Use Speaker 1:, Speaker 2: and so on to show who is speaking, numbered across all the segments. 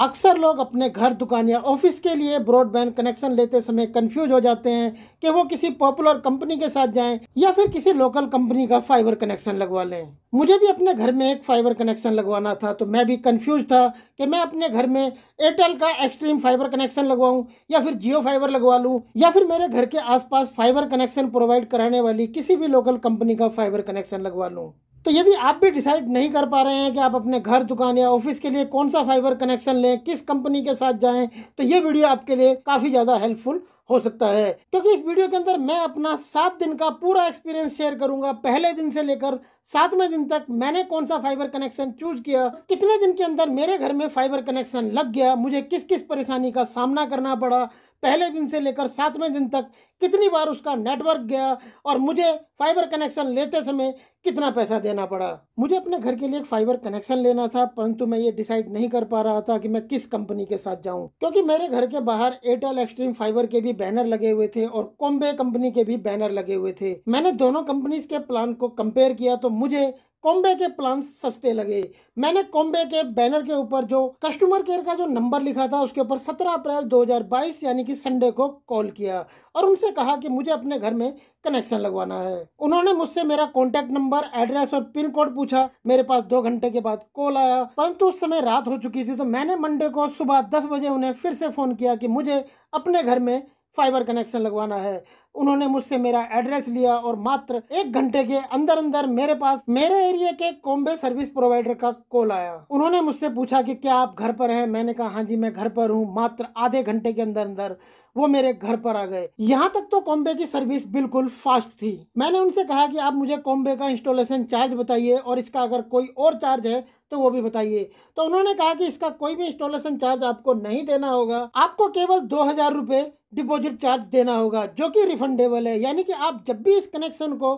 Speaker 1: अक्सर लोग अपने घर दुकान या ऑफिस के लिए ब्रॉडबैंड कनेक्शन लेते समय कंफ्यूज हो जाते हैं कि वो किसी पॉपुलर कंपनी के साथ जाएं या फिर किसी लोकल कंपनी का फाइबर कनेक्शन लगवा लें मुझे भी अपने घर में एक फाइबर कनेक्शन लगवाना था तो मैं भी कंफ्यूज था कि मैं अपने घर में एयरटेल का एक्सट्रीम फाइबर कनेक्शन लगवाऊं या फिर जियो फाइबर लगवा लूं या फिर मेरे घर के आसपास फाइबर कनेक्शन प्रोवाइड कराने वाली किसी भी लोकल कंपनी का फाइबर कनेक्शन लगवा लूं तो यदि आप भी डिसाइड नहीं कर पा रहे हैं कि आप अपने घर दुकान या ऑफिस के लिए कौन सा फाइबर कनेक्शन लें किस कंपनी के साथ जाएं तो ये वीडियो आपके लिए काफ़ी ज़्यादा हेल्पफुल हो सकता है क्योंकि इस वीडियो के अंदर मैं अपना सात दिन का पूरा एक्सपीरियंस शेयर करूंगा पहले दिन से लेकर सातवें दिन तक मैंने कौन सा फाइबर कनेक्शन चूज किया कितने दिन के अंदर मेरे घर में फाइबर कनेक्शन लग गया मुझे किस किस परेशानी का सामना करना पड़ा पहले दिन से लेकर सातवें दिन तक कितनी बार उसका नेटवर्क गया और मुझे फाइबर कनेक्शन लेते समय कितना पैसा देना पड़ा मुझे अपने घर के लिए एक फाइबर कनेक्शन लेना था परंतु मैं ये डिसाइड नहीं कर पा रहा था कि मैं किस कंपनी के साथ जाऊं क्योंकि मेरे घर के बाहर एयरटेल एक्सट्रीम फाइबर के भी बैनर लगे हुए थे और कॉम्बे कंपनी के भी बैनर लगे हुए थे मैंने दोनों कंपनीज के प्लान को कंपेयर किया तो मुझे कॉम्बे के प्लान सस्ते लगे मैंने कॉम्बे के बैनर के ऊपर जो कस्टमर केयर का जो नंबर लिखा था उसके ऊपर 17 अप्रैल 2022 यानी कि संडे को कॉल किया और उनसे कहा कि मुझे अपने घर में कनेक्शन लगवाना है उन्होंने मुझसे मेरा कॉन्टेक्ट नंबर एड्रेस और पिन कोड पूछा मेरे पास दो घंटे के बाद कॉल आया परंतु उस समय रात हो चुकी थी तो मैंने मंडे को सुबह दस बजे उन्हें फिर से फ़ोन किया कि मुझे अपने घर में फाइबर कनेक्शन लगवाना है उन्होंने मुझसे मेरा एड्रेस लिया और मात्र एक घंटे के अंदर अंदर मेरे पास मेरे एरिया के कॉम्बे सर्विस प्रोवाइडर का कॉल आया उन्होंने मुझसे पूछा कि क्या आप घर पर हैं मैंने कहा हाँ जी मैं घर पर हूँ मात्र आधे घंटे के अंदर अंदर वो मेरे घर पर आ गए यहाँ तक तो कॉम्बे की सर्विस बिल्कुल फास्ट थी मैंने उनसे कहा कि आप मुझे कॉम्बे का इंस्टॉलेशन चार्ज बताइए और इसका अगर कोई और चार्ज है तो वो भी बताइए तो उन्होंने कहा कि इसका कोई भी इंस्टॉलेशन चार्ज आपको नहीं देना होगा आपको केवल दो हजार रुपये डिपॉजिट चार्ज देना होगा जो कि रिफंडेबल है यानी कि आप जब भी इस कनेक्शन को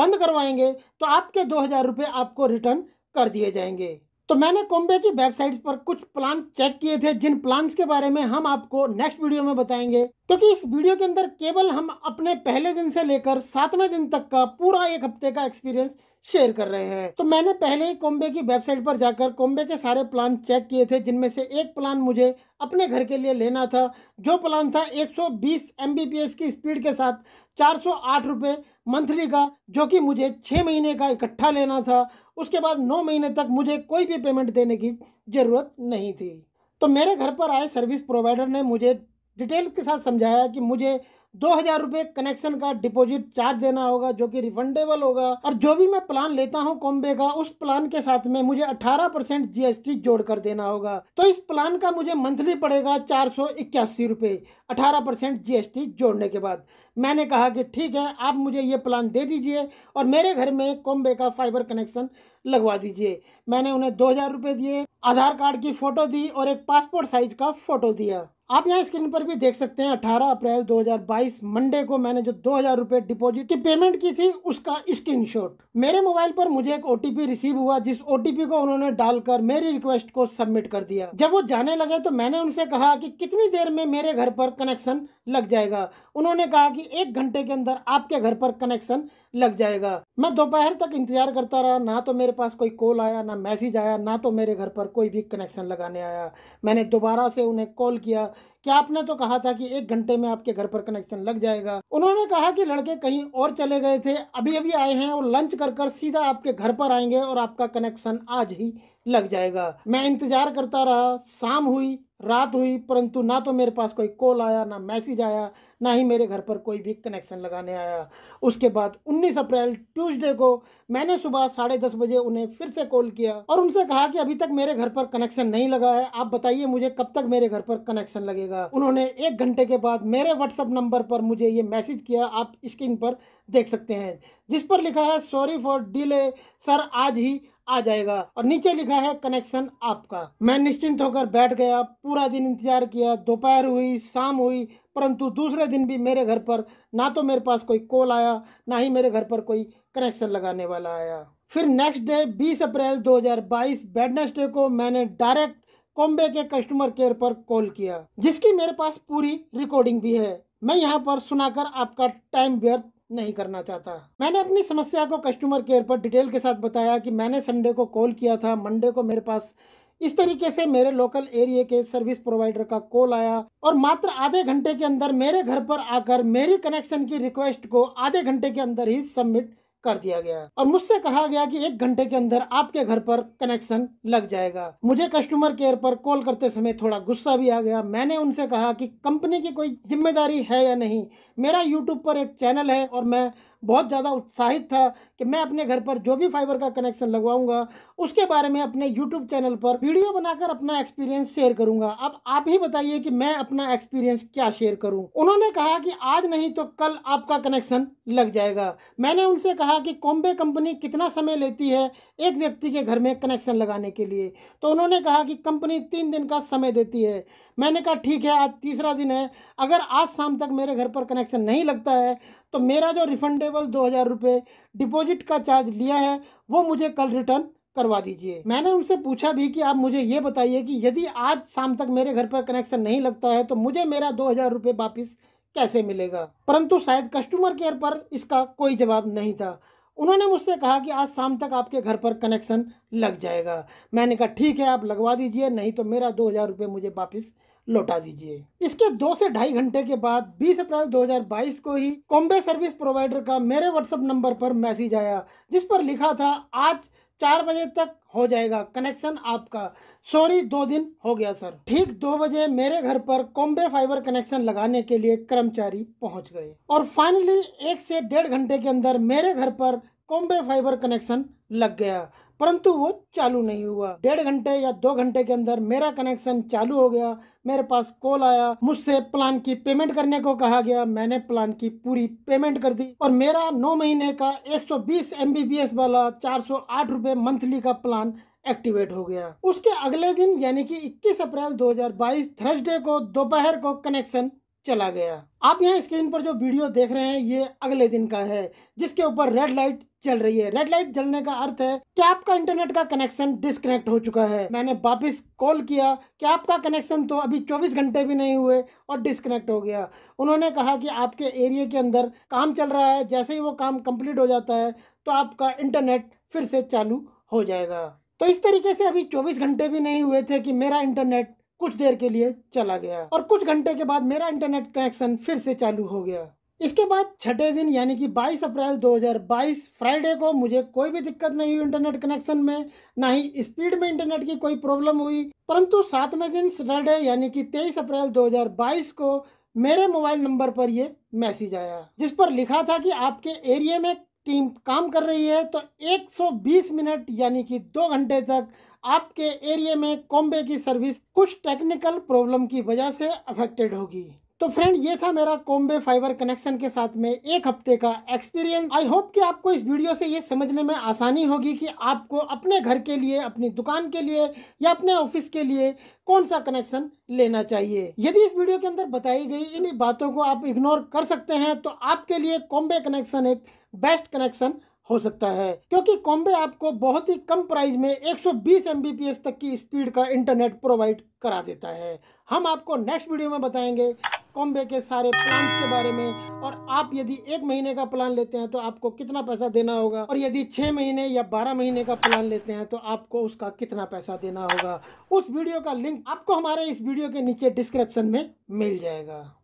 Speaker 1: बंद करवाएंगे तो आपके दो हज़ार रुपये आपको रिटर्न कर दिए जाएंगे तो मैंने कॉम्बे की वेबसाइट्स पर कुछ प्लान चेक किए थे जिन प्लान्स के बारे में हम आपको नेक्स्ट वीडियो में बताएंगे क्योंकि तो इस वीडियो के अंदर केवल हम अपने पहले दिन से लेकर सातवें दिन तक का पूरा एक हफ्ते का एक्सपीरियंस शेयर कर रहे हैं तो मैंने पहले ही कॉम्बे की वेबसाइट पर जाकर कॉम्बे के सारे प्लान चेक किए थे जिनमें से एक प्लान मुझे अपने घर के लिए लेना था जो प्लान था 120 Mbps की स्पीड के साथ चार सौ मंथली का जो कि मुझे छः महीने का इकट्ठा लेना था उसके बाद नौ महीने तक मुझे कोई भी पेमेंट देने की ज़रूरत नहीं थी तो मेरे घर पर आए सर्विस प्रोवाइडर ने मुझे डिटेल के साथ समझाया कि मुझे दो हजार रुपये कनेक्शन का डिपॉजिट चार्ज देना होगा जो कि रिफंडेबल होगा और जो भी मैं प्लान लेता हूँ कॉम्बे का उस प्लान के साथ में मुझे अठारह परसेंट जीएसटी जोड़ कर देना होगा तो इस प्लान का मुझे मंथली पड़ेगा चार सौ इक्यासी रुपये अठारह परसेंट जी जोड़ने के बाद मैंने कहा कि ठीक है आप मुझे ये प्लान दे दीजिए और मेरे घर में कॉम्बे का फाइबर कनेक्शन लगवा दीजिए मैंने उन्हें दो हज़ार रुपये दिए आधार कार्ड की फ़ोटो दी और एक पासपोर्ट साइज़ का फ़ोटो दिया आप यहाँ स्क्रीन पर भी देख सकते हैं 18 अप्रैल 2022 मंडे को मैंने जो दो हज़ार डिपॉजिट की पेमेंट की थी उसका स्क्रीनशॉट मेरे मोबाइल पर मुझे एक ओटीपी रिसीव हुआ जिस ओटीपी को उन्होंने डालकर मेरी रिक्वेस्ट को सबमिट कर दिया जब वो जाने लगे तो मैंने उनसे कहा कि कितनी देर में मेरे घर पर कनेक्शन लग जाएगा उन्होंने कहा कि एक घंटे के अंदर आपके घर पर कनेक्शन लग जाएगा मैं दोपहर तक इंतजार करता रहा ना तो मेरे पास कोई कॉल आया ना मैसेज आया ना तो मेरे घर पर कोई भी कनेक्शन लगाने आया मैंने दोबारा से उन्हें कॉल किया कि आपने तो कहा था कि एक घंटे में आपके घर पर कनेक्शन लग जाएगा उन्होंने कहा कि लड़के कहीं और चले गए थे अभी अभी आए हैं और लंच कर कर सीधा आपके घर पर आएंगे और आपका कनेक्शन आज ही लग जाएगा मैं इंतजार करता रहा शाम हुई रात हुई परंतु ना तो मेरे पास कोई कॉल आया ना मैसेज आया ना ही मेरे घर पर कोई भी कनेक्शन लगाने आया उसके बाद 19 अप्रैल ट्यूसडे को मैंने सुबह साढ़े दस बजे उन्हें फिर से कॉल किया और उनसे कहा कि अभी तक मेरे घर पर कनेक्शन नहीं लगा है आप बताइए मुझे कब तक मेरे घर पर कनेक्शन लगेगा जाएगा उन्होंने एक घंटे के बाद मेरे व्हाट्सअप नंबर पर मुझे ये मैसेज किया आप स्क्रीन पर देख सकते हैं जिस पर लिखा है सॉरी फॉर डिले सर आज ही आ जाएगा और नीचे लिखा है कनेक्शन आपका मैं निश्चिंत होकर बैठ गया पूरा दिन इंतजार किया दोपहर हुई शाम हुई परंतु दूसरे दिन भी मेरे घर पर ना तो मेरे पास कोई कॉल आया ना ही मेरे घर पर कोई कनेक्शन लगाने वाला आया फिर नेक्स्ट डे 20 अप्रैल 2022 बाईस को मैंने डायरेक्ट कॉम्बे के कस्टमर केयर पर कॉल किया जिसकी मेरे पास पूरी रिकॉर्डिंग भी है मैं यहाँ पर सुनाकर आपका टाइम व्यर्थ नहीं करना चाहता मैंने अपनी समस्या को कस्टमर केयर पर डिटेल के साथ बताया कि मैंने संडे को कॉल किया था मंडे को मेरे पास इस तरीके से मेरे लोकल एरिया के सर्विस प्रोवाइडर का कॉल आया और मात्र आधे घंटे के अंदर मेरे घर पर आकर मेरी कनेक्शन की रिक्वेस्ट को आधे घंटे के अंदर ही सबमिट कर दिया गया और मुझसे कहा गया कि एक घंटे के अंदर आपके घर पर कनेक्शन लग जाएगा मुझे कस्टमर केयर पर कॉल करते समय थोड़ा गुस्सा भी आ गया मैंने उनसे कहा कि कंपनी की कोई जिम्मेदारी है या नहीं मेरा यूट्यूब पर एक चैनल है और मैं बहुत ज़्यादा उत्साहित था कि मैं अपने घर पर जो भी फाइबर का कनेक्शन लगवाऊंगा उसके बारे में अपने यूट्यूब चैनल पर वीडियो बनाकर अपना एक्सपीरियंस शेयर करूंगा अब आप ही बताइए कि मैं अपना एक्सपीरियंस क्या शेयर करूं उन्होंने कहा कि आज नहीं तो कल आपका कनेक्शन लग जाएगा मैंने उनसे कहा कि कॉम्बे कंपनी कितना समय लेती है एक व्यक्ति के घर में कनेक्शन लगाने के लिए तो उन्होंने कहा कि कंपनी तीन दिन का समय देती है मैंने कहा ठीक है आज तीसरा दिन है अगर आज शाम तक मेरे घर पर कनेक्शन नहीं लगता है तो मेरा जो रिफंडेबल दो हज़ार रुपये डिपोजिट डिपॉजिट का चार्ज लिया है वो मुझे कल रिटर्न करवा दीजिए मैंने उनसे पूछा भी कि आप मुझे ये बताइए कि यदि आज शाम तक मेरे घर पर कनेक्शन नहीं लगता है तो मुझे मेरा दो हज़ार रुपये वापिस कैसे मिलेगा परंतु शायद कस्टमर केयर पर इसका कोई जवाब नहीं था उन्होंने मुझसे कहा कि आज शाम तक आपके घर पर कनेक्शन लग जाएगा मैंने कहा ठीक है आप लगवा दीजिए नहीं तो मेरा दो हज़ार रुपये मुझे वापस लौटा दीजिए इसके दो से ढाई घंटे के बाद 20 अप्रैल 2022 को ही कॉम्बे सर्विस प्रोवाइडर का मेरे व्हाट्सएप नंबर पर मैसेज आया जिस पर लिखा था आज चार बजे तक हो जाएगा कनेक्शन आपका सॉरी दो दिन हो गया सर ठीक दो बजे मेरे घर पर कॉम्बे फाइबर कनेक्शन लगाने के लिए कर्मचारी पहुंच गए और फाइनली एक से डेढ़ घंटे के अंदर मेरे घर पर कॉम्बे फाइबर कनेक्शन लग गया परंतु वो चालू नहीं हुआ डेढ़ घंटे या दो घंटे के अंदर मेरा कनेक्शन चालू हो गया मेरे पास कॉल आया मुझसे प्लान की पेमेंट करने को कहा गया मैंने प्लान की पूरी पेमेंट कर दी और मेरा नौ महीने का 120 एमबीबीएस वाला चार सौ मंथली का प्लान एक्टिवेट हो गया उसके अगले दिन यानी कि 21 अप्रैल 2022 थर्सडे को दोपहर को कनेक्शन चला गया आप यहाँ स्क्रीन पर जो वीडियो देख रहे हैं ये अगले दिन का है जिसके ऊपर रेड लाइट चल रही है रेड लाइट जलने का अर्थ है कि आपका इंटरनेट का कनेक्शन डिस्कनेक्ट हो चुका है मैंने वापस कॉल किया कि आपका कनेक्शन तो अभी 24 घंटे भी नहीं हुए और डिस्कनेक्ट हो गया उन्होंने कहा कि आपके एरिया के अंदर काम चल रहा है जैसे ही वो काम कंप्लीट हो जाता है तो आपका इंटरनेट फिर से चालू हो जाएगा तो इस तरीके से अभी चौबीस घंटे भी नहीं हुए थे कि मेरा इंटरनेट कुछ देर के लिए चला गया और कुछ घंटे के बाद मेरा इंटरनेट कनेक्शन फिर से चालू हो गया इसके बाद छठे दिन यानी कि 22 अप्रैल 2022 फ्राइडे को मुझे कोई भी दिक्कत नहीं हुई इंटरनेट कनेक्शन में ना ही स्पीड में इंटरनेट की कोई प्रॉब्लम हुई परंतु सातवें दिन सैटरडे यानी कि 23 अप्रैल 2022 को मेरे मोबाइल नंबर पर ये मैसेज आया जिस पर लिखा था कि आपके एरिया में टीम काम कर रही है तो 120 मिनट यानी कि दो घंटे तक आपके एरिया में कॉम्बे की सर्विस कुछ टेक्निकल प्रॉब्लम की वजह से अफेक्टेड होगी तो फ्रेंड ये था मेरा कॉम्बे फाइबर कनेक्शन के साथ में एक हफ्ते का एक्सपीरियंस आई होप कि आपको इस वीडियो से ये समझने में आसानी होगी कि आपको अपने घर के लिए अपनी दुकान के लिए या अपने ऑफिस के लिए कौन सा कनेक्शन लेना चाहिए यदि इस वीडियो के अंदर बताई गई इन बातों को आप इग्नोर कर सकते हैं तो आपके लिए कॉम्बे कनेक्शन एक बेस्ट कनेक्शन हो सकता है क्योंकि कॉम्बे आपको बहुत ही कम प्राइस में 120 एमबीपीएस तक की स्पीड का इंटरनेट प्रोवाइड करा देता है हम आपको नेक्स्ट वीडियो में बताएंगे कॉम्बे के सारे प्लान के बारे में और आप यदि एक महीने का प्लान लेते हैं तो आपको कितना पैसा देना होगा और यदि छः महीने या बारह महीने का प्लान लेते हैं तो आपको उसका कितना पैसा देना होगा उस वीडियो का लिंक आपको हमारे इस वीडियो के नीचे डिस्क्रिप्शन में मिल जाएगा